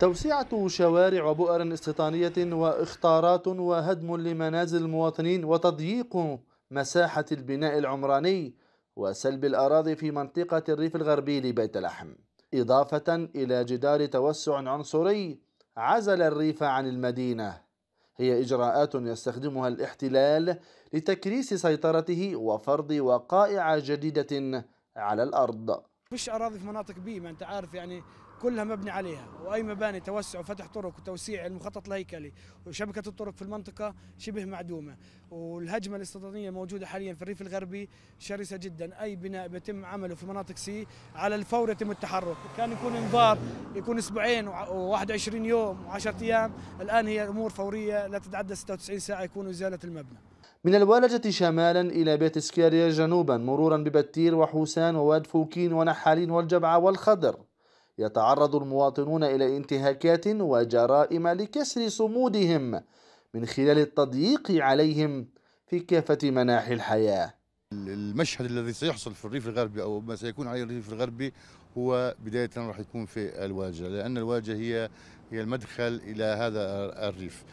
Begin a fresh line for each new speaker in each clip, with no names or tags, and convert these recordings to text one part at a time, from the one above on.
توسعة شوارع وبؤر استيطانية واختارات وهدم لمنازل المواطنين وتضييق مساحة البناء العمراني وسلب الأراضي في منطقة الريف الغربي لبيت لحم إضافة إلى جدار توسع عنصري عزل الريف عن المدينة هي إجراءات يستخدمها الاحتلال لتكريس سيطرته وفرض وقائع جديدة على الأرض
مش أراضي في مناطق بي ما أنت عارف يعني كلها مبني عليها واي مباني توسع وفتح طرق وتوسيع المخطط الهيكلي وشبكه الطرق في المنطقه شبه معدومه والهجمه الاستيطانيه موجوده حاليا في الريف الغربي شرسه جدا اي بناء بيتم عمله في مناطق سي على الفور يتم التحرك كان يكون انذار يكون اسبوعين و21 يوم و10 ايام الان هي امور فوريه لا تتعدى 96 ساعه يكون ازاله المبنى
من الوالجة شمالا إلى بيت إسكاريا جنوبا مرورا ببتير وحوسان وواد فوكين ونحالين والجبعة والخضر يتعرض المواطنون إلى انتهاكات وجرائم لكسر صمودهم من خلال التضييق عليهم
في كافة مناحي الحياة المشهد الذي سيحصل في الريف الغربي أو ما سيكون عليه الريف الغربي هو بداية راح يكون في الواجهة لأن الواجهة هي هي المدخل إلى هذا الريف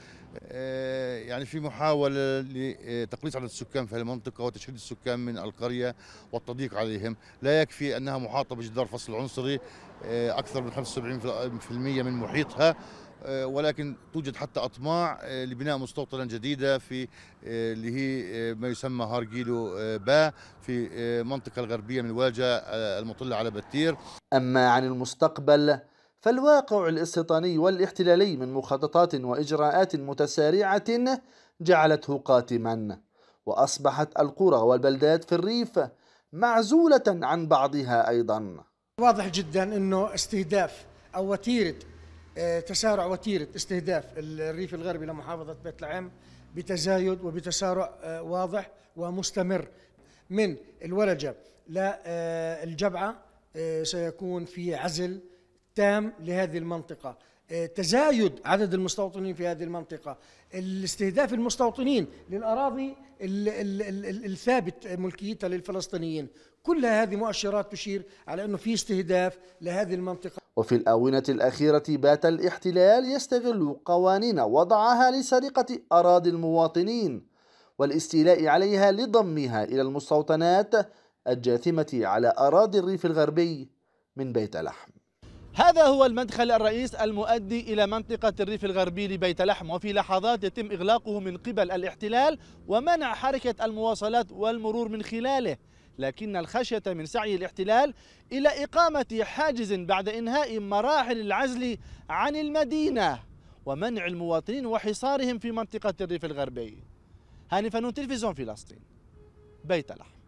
آه، يعني في محاولة لتقليص عدد السكان في المنطقة وتشريد السكان من القرية والتضييق عليهم لا يكفي أنها محاطة بجدار فصل عنصري آه، أكثر من 75% من محيطها آه، ولكن توجد حتى اطماع لبناء مستوطنه جديده في اللي هي ما يسمى هارجيلو با في المنطقه الغربيه من الواجهه المطله على بتير اما عن المستقبل فالواقع الاستيطاني
والاحتلالي من مخططات واجراءات متسارعه جعلته قاتما واصبحت القرى والبلدات في الريف معزوله عن بعضها ايضا واضح جدا انه استهداف او وتيره
آه، تسارع وتيره استهداف الريف الغربي لمحافظه بيت العم بتزايد وبتسارع آه، واضح ومستمر من الورجه للجبعه آه، سيكون في عزل تام لهذه المنطقة آه، تزايد عدد المستوطنين في هذه المنطقة الاستهداف المستوطنين للأراضي الثابت ملكيتها للفلسطينيين كل هذه مؤشرات تشير على أنه في استهداف لهذه المنطقة
وفي الآونة الأخيرة بات الاحتلال يستغل قوانين وضعها لسرقة أراضي المواطنين والاستيلاء عليها لضمها إلى المستوطنات الجاثمة على أراضي الريف الغربي من بيت لحم هذا هو المدخل الرئيس المؤدي إلى منطقة الريف الغربي لبيت لحم وفي لحظات يتم إغلاقه من قبل الاحتلال ومنع حركة المواصلات والمرور من خلاله لكن الخشية من سعي الاحتلال إلى إقامة حاجز بعد إنهاء مراحل العزل عن المدينة ومنع المواطنين وحصارهم في منطقة الريف الغربي هاني فنون تلفزيون فلسطين بيت لحم